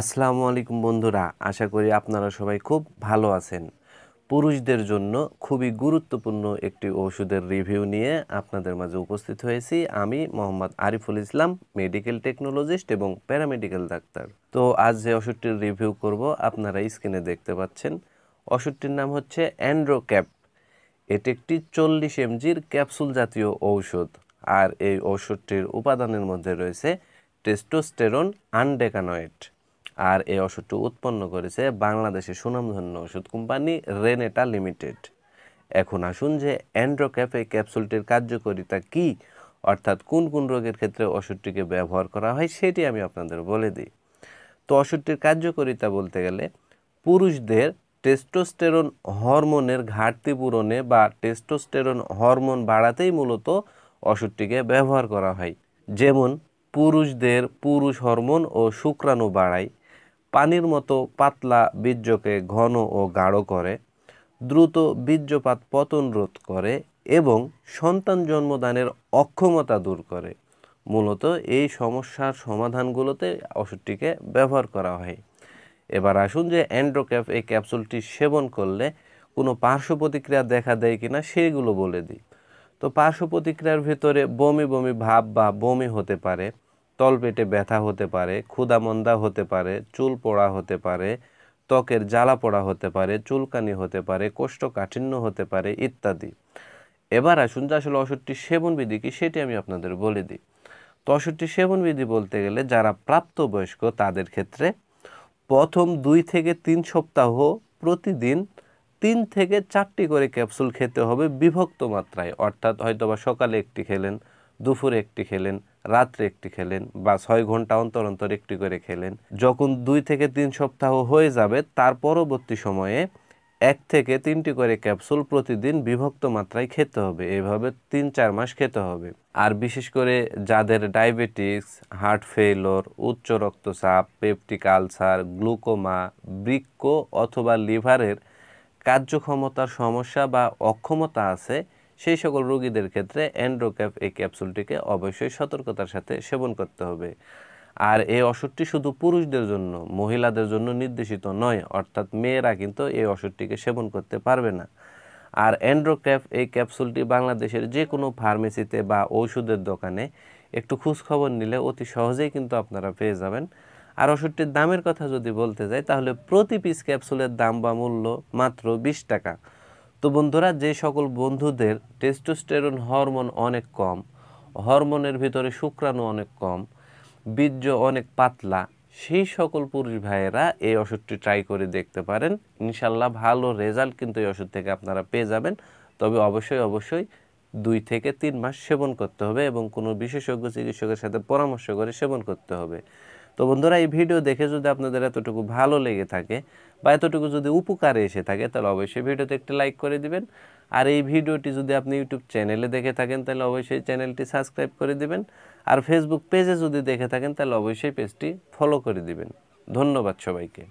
আসসালামু আলাইকুম বন্ধুরা আশা করি আপনারা সবাই খুব ভালো আছেন পুরুষদের জন্য খুবই গুরুত্বপূর্ণ একটি ওষুধের রিভিউ নিয়ে আপনাদের মাঝে উপস্থিত হয়েছি আমি মোহাম্মদ আরিফুল ইসলাম মেডিকেল টেকনোলজিস্ট এবং প্যারামেডিক্যাল ডাক্তার তো আজ যে ওষুধটির রিভিউ করব আপনারা স্ক্রিনে দেখতে পাচ্ছেন ওষুধটির নাম হচ্ছে অ্যান্ড্রোক্যাপ এটি একটি চল্লিশ এমজির ক্যাপসুল জাতীয় ঔষধ আর এই ওষুধটির উপাদানের মধ্যে রয়েছে টেস্টোস্টেরন আনডেকানয়েড আর এই ওষুধটি উৎপন্ন করেছে বাংলাদেশের সুনামধন্য ওষুধ কোম্পানি রেনেটা লিমিটেড এখন আসুন যে অ্যান্ড্রোক্যাপ ক্যাফে ক্যাপসুলটির কার্যকারিতা কি অর্থাৎ কোন কোন রোগের ক্ষেত্রে ওষুধটিকে ব্যবহার করা হয় সেটি আমি আপনাদের বলে দিই তো ওষুধটির কার্যকারিতা বলতে গেলে পুরুষদের টেস্টোস্টেরন হরমোনের ঘাটতি পূরণে বা টেস্টোস্টেরন হরমোন বাড়াতেই মূলত ওষুধটিকে ব্যবহার করা হয় যেমন পুরুষদের পুরুষ হরমোন ও শুক্রাণু বাড়ায় পানির মতো পাতলা বীর্যকে ঘন ও গাঢ় করে দ্রুত বীর্যপাত পতন রোধ করে এবং সন্তান জন্মদানের অক্ষমতা দূর করে মূলত এই সমস্যার সমাধানগুলোতে ওষুধটিকে ব্যবহার করা হয় এবার আসুন যে অ্যান্ড্রোক্যাফ এই ক্যাপসুলটি সেবন করলে কোনো পার্শ্ব প্রতিক্রিয়া দেখা দেয় কিনা সেইগুলো বলে দিই তো পার্শ্ব প্রতিক্রিয়ার ভেতরে বমি বমি ভাব বা বমি হতে পারে তলপেটে ব্যথা হতে পারে ক্ষুদামন্দা হতে পারে চুল পোড়া হতে পারে ত্বকের জ্বালা পোড়া হতে পারে চুলকানি হতে পারে কোষ্ঠকাঠিন্য হতে পারে ইত্যাদি এবার আসুন যে আসলে অষট্টি সেবন বিধি কি সেটি আমি আপনাদের বলে দিই তো অষট্টি সেবন বিধি বলতে গেলে যারা প্রাপ্তবয়স্ক তাদের ক্ষেত্রে প্রথম দুই থেকে তিন সপ্তাহ প্রতিদিন তিন থেকে চারটি করে ক্যাপসুল খেতে হবে বিভক্ত মাত্রায় অর্থাৎ হয়তোবা সকালে একটি খেলেন দুপুরে একটি খেলেন রাত্রে একটি খেলেন বা ছয় ঘন্টা অন্তর অন্তর একটি করে খেলেন যখন দুই থেকে তিন সপ্তাহ হয়ে যাবে তার পরবর্তী সময়ে এক থেকে তিনটি করে ক্যাপসুল প্রতিদিন বিভক্ত মাত্রায় খেতে হবে এভাবে তিন চার মাস খেতে হবে আর বিশেষ করে যাদের ডায়াবেটিস হার্ট ফেলোর উচ্চ রক্তচাপ পেপটিক আলসার গ্লুকোমা বৃক্ক অথবা লিভারের কার্যক্ষমতার সমস্যা বা অক্ষমতা আছে সেই সকল রোগীদের ক্ষেত্রে অ্যান্ড্রোক্যাপ এই ক্যাপসুলটিকে অবশ্যই সতর্কতার সাথে সেবন করতে হবে আর এই ওষুধটি শুধু পুরুষদের জন্য মহিলাদের জন্য নির্দেশিত নয় অর্থাৎ মেয়েরা কিন্তু এই ওষুধটিকে সেবন করতে পারবে না আর অ্যান্ড্রোক্যাপ এই ক্যাপসুলটি বাংলাদেশের যে কোনো ফার্মেসিতে বা ওষুধের দোকানে একটু খোঁজখবর নিলে অতি সহজেই কিন্তু আপনারা পেয়ে যাবেন আর ওষুধটির দামের কথা যদি বলতে যাই তাহলে প্রতি পিস ক্যাপসুলের দাম বা মূল্য মাত্র বিশ টাকা তো বন্ধুরা যে সকল বন্ধুদের টেস্টোস্টেরন হরমোন অনেক কম হরমোনের ভিতরে শুক্রাণু অনেক কম বীর্য অনেক পাতলা সেই সকল পুরুষ ভাইয়েরা এই ওষুধটি ট্রাই করে দেখতে পারেন ইনশাল্লাহ ভালো রেজাল্ট কিন্তু এই ওষুধ থেকে আপনারা পেয়ে যাবেন তবে অবশ্যই অবশ্যই দুই থেকে তিন মাস সেবন করতে হবে এবং কোনো বিশেষজ্ঞ চিকিৎসকের সাথে পরামর্শ করে সেবন করতে হবে তো বন্ধুরা এই ভিডিও দেখে যদি আপনাদের এতটুকু ভালো লেগে থাকে বা এতটুকু যদি উপকারে এসে থাকে তাহলে অবশ্যই ভিডিওতে একটি লাইক করে দিবেন আর এই ভিডিওটি যদি আপনি ইউটিউব চ্যানেলে দেখে থাকেন তাহলে অবশ্যই চ্যানেলটি সাবস্ক্রাইব করে দিবেন আর ফেসবুক পেজে যদি দেখে থাকেন তাহলে অবশ্যই পেজটি ফলো করে দিবেন ধন্যবাদ সবাইকে